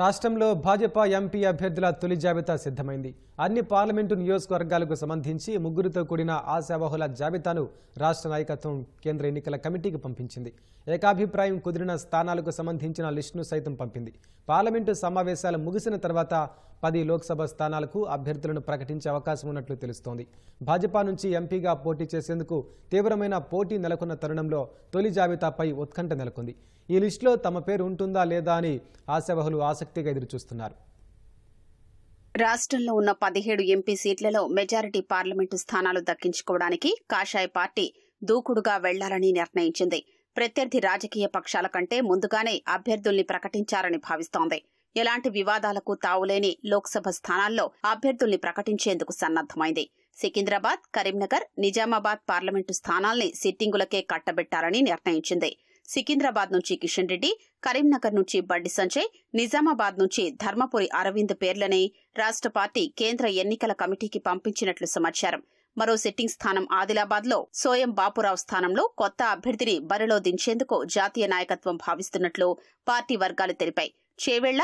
రాష్ట్రంలో భాజపా ఎంపీ అభ్యర్థుల తొలి జాబితా సిద్ధమైంది అన్ని పార్లమెంటు నియోజకవర్గాలకు సంబంధించి ముగ్గురితో కూడిన ఆశావహుల జాబితాను రాష్ట్ర నాయకత్వం కేంద్ర ఎన్నికల కమిటీకి పంపించింది ఏకాభిప్రాయం కుదిరిన స్థానాలకు సంబంధించిన లిస్టును సైతం పంపింది పార్లమెంటు సమావేశాలు ముగిసిన తర్వాత పది లోక్సభ స్థానాలకు అభ్యర్థులను ప్రకటించే అవకాశం ఉన్నట్లు తెలుస్తోంది భాజపా నుంచి ఎంపీగా పోటీ చేసేందుకు తీవ్రమైన పోటీ నెలకొన్న తరుణంలో తొలి జాబితాపై ఉత్కంఠ నెలకొంది ఈ లిస్టులో తమ పేరు ఉంటుందా లేదా అని ఆశావహులు ఆసక్తిగా ఎదురుచూస్తున్నారు రాష్ట్రంలో ఉన్న పదిహేడు ఎంపీ సీట్లలో మెజారిటీ పార్లమెంటు స్థానాలు దక్కించుకోవడానికి కాషాయ పార్టీ దూకుడుగా వెళ్లాలని నిర్ణయించింది ప్రత్యర్థి రాజకీయ పక్షాల కంటే ముందుగానే అభ్యర్థుల్ని ప్రకటించారని భావిస్తోంది ఎలాంటి వివాదాలకు తావులేని లోక్సభ స్థానాల్లో అభ్యర్థుల్ని ప్రకటించేందుకు సన్నద్దమైంది సికింద్రాబాద్ కరీంనగర్ నిజామాబాద్ పార్లమెంటు స్థానాల్ని సిట్టింగులకే కట్టబెట్టాలని నిర్ణయించింది సికింద్రాబాద్ నుంచి కిషన్ రెడ్డి కరీంనగర్ నుంచి బండి సంజయ్ నిజామాబాద్ నుంచి ధర్మపురి అరవింద్ పేర్లని రాష్ట పార్టీ కేంద్ర ఎన్నికల కమిటీకి పంపించినట్లు సమాచారం మరో సిట్టింగ్ స్థానం ఆదిలాబాద్ లో సోయం బాపురావు స్థానంలో కొత్త అభ్యర్థిని బరిలో దించేందుకు జాతీయ నాయకత్వం భావిస్తున్నట్లు పార్టీ వర్గాలు తెలిపాయి చేవెళ్ల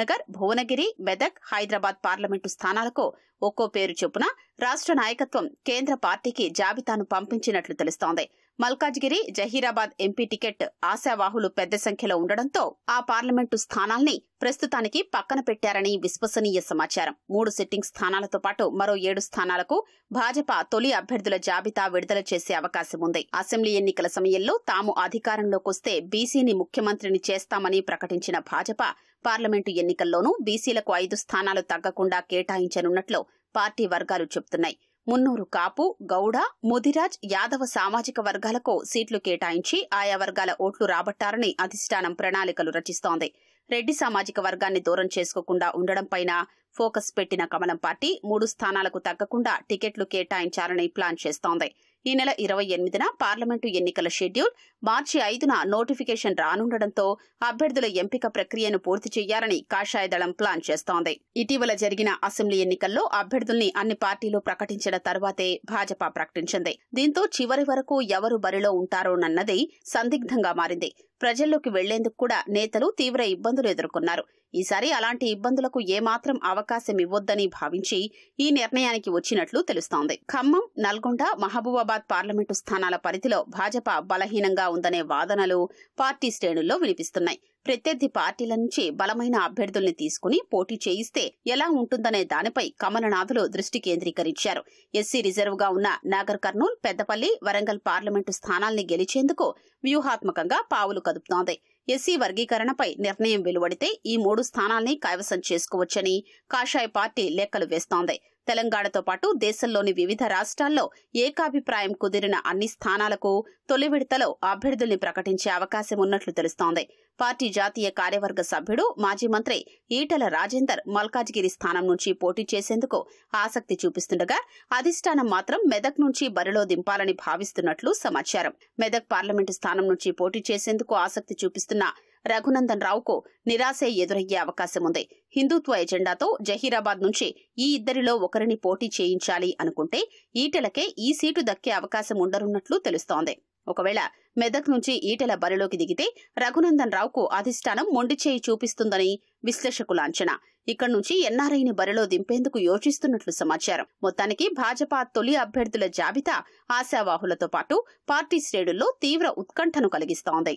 నగర్ భువనగిరి మెదక్ హైదరాబాద్ పార్లమెంటు స్థానాలకు ఒక్కో పేరు చొప్పున రాష్ట్ర నాయకత్వం కేంద్ర పార్టీకి జాబితాను పంపించినట్లు తెలుస్తోంది మల్కాజ్గిరి జహీరాబాద్ ఎంపీ టికెట్ ఆశావాహులు పెద్ద సంఖ్యలో ఉండడంతో ఆ పార్లమెంటు స్థానాల్ని ప్రస్తుతానికి పక్కన పెట్టారని విశ్వసనీయ సమాచారం మూడు సిట్టింగ్ స్థానాలతో పాటు మరో ఏడు స్థానాలకు భాజపా తొలి అభ్యర్థుల జాబితా విడుదల చేసే అవకాశం ఉంది అసెంబ్లీ ఎన్నికల సమయంలో తాము అధికారంలోకొస్తే బీసీని ముఖ్యమంత్రిని చేస్తామని ప్రకటించిన భాజపా పార్లమెంటు ఎన్నికల్లోనూ బీసీలకు ఐదు స్థానాలు తగ్గకుండా కేటాయించనున్నట్లు పార్టీ వర్గాలు చెబుతున్నాయి మున్నూరు కాపు గౌడ ముదిరాజ్ యాదవ సామాజిక వర్గాలకు సీట్లు కేటాయించి ఆయా వర్గాల ఓట్లు రాబట్టారని అధిష్టానం ప్రణాళికలు రచిస్తోంది రెడ్డి సామాజిక వర్గాన్ని దూరం చేసుకోకుండా ఉండడంపైనా ఫోకస్ పెట్టిన కమలం పార్టీ మూడు స్థానాలకు తగ్గకుండా టికెట్లు కేటాయించాలని ప్లాన్ చేస్తోంది ఈ నెల ఇరవై ఎనిమిదిన పార్లమెంటు ఎన్నికల షెడ్యూల్ మార్చి ఐదున నోటిఫికేషన్ రానుండటంతో అభ్యర్థుల ఎంపిక ప్రక్రియను పూర్తి చేయాలని కాషాయదళం ప్లాన్ చేస్తోంది ఇటీవల జరిగిన అసెంబ్లీ ఎన్నికల్లో అభ్యర్థుల్ని అన్ని పార్టీలు ప్రకటించిన తర్వాతే భాజపా ప్రకటించింది దీంతో చివరి వరకు ఎవరు బరిలో ఉంటారోనన్నది సందిగ్ధంగా మారింది ప్రజల్లోకి వెళ్లేందుకు కూడా నేతలు తీవ్ర ఇబ్బందులు ఎదుర్కొన్నారు ఈసారి అలాంటి ఇబ్బందులకు ఏమాత్రం అవకాశం ఇవ్వొద్దని భావించి ఈ నిర్ణయానికి వచ్చినట్లు తెలుస్తోంది ఖమ్మం నల్గొండ మహబూబాబాద్ పార్లమెంటు స్థానాల పరిధిలో భాజపా బలహీనంగా ఉందనే వాదనలు పార్టీ శ్రేణుల్లో వినిపిస్తున్నాయి ప్రత్యర్థి పార్టీల నుంచి బలమైన అభ్యర్థుల్ని తీసుకుని పోటీ చేయిస్తే ఎలా ఉంటుందనే దానిపై కమలనాథులు దృష్టి కేంద్రీకరించారు ఎస్సీ రిజర్వ్ గా ఉన్న నాగర్ కర్నూల్ పెద్దపల్లి వరంగల్ పార్లమెంటు స్థానాల్ని గెలిచేందుకు వ్యూహాత్మకంగా పావులు కదుపుతోంది ఎస్సీ వర్గీకరణపై నిర్ణయం వెలువడితే ఈ మూడు స్థానాల్ని కైవసం చేసుకోవచ్చని కాషాయ పార్టీ లెక్కలు వేస్తోంది తెలంగాణతో పాటు దేశంలోని వివిధ రాష్ట్రాల్లో ఏకాభిప్రాయం కుదిరిన అన్ని స్థానాలకు తొలి విడతలో అభ్యర్థుల్ని ప్రకటించే అవకాశం ఉన్నట్లు తెలుస్తోంది పార్టీ జాతీయ కార్యవర్గ సభ్యుడు మాజీ మంత్రి ఈటల రాజేందర్ మల్కాజ్గిరి స్థానం నుంచి పోటీ చేసేందుకు ఆసక్తి చూపిస్తుండగా అధిష్టానం మాత్రం మెదక్ నుంచి బరిలో దింపాలని భావిస్తున్నట్లు సమాచారం మెదక్ పార్లమెంటు స్థానం నుంచి పోటీ చేసేందుకు ఆసక్తి చూపిస్తున్న రఘునందన్ రావుకు నిరాశే ఎదురయ్యే అవకాశం ఉంది హిందుత్వ ఎజెండాతో జహీరాబాద్ నుంచి ఈ ఇద్దరిలో ఒకరిని పోటీ చేయించాలి అనుకుంటే ఈటెలకే ఈ సీటు దక్కే అవకాశం ఉండనున్నట్లు తెలుస్తోంది ఒకవేళ మెదక్ నుంచి ఈటెల బరిలోకి దిగితే రఘునందన్ రావుకు అధిష్టానం మొండిచేయి చూపిస్తుందని విశ్లేషకుల అంచనా ఇక్కడ నుంచి ఎన్ఆర్ఐని బరిలో దింపేందుకు యోచిస్తున్నట్లు సమాచారం మొత్తానికి భాజపా తొలి అభ్యర్థుల జాబితా ఆశావాహులతో పాటు పార్టీ శ్రేణుల్లో తీవ్ర ఉత్కంఠను కలిగిస్తోంది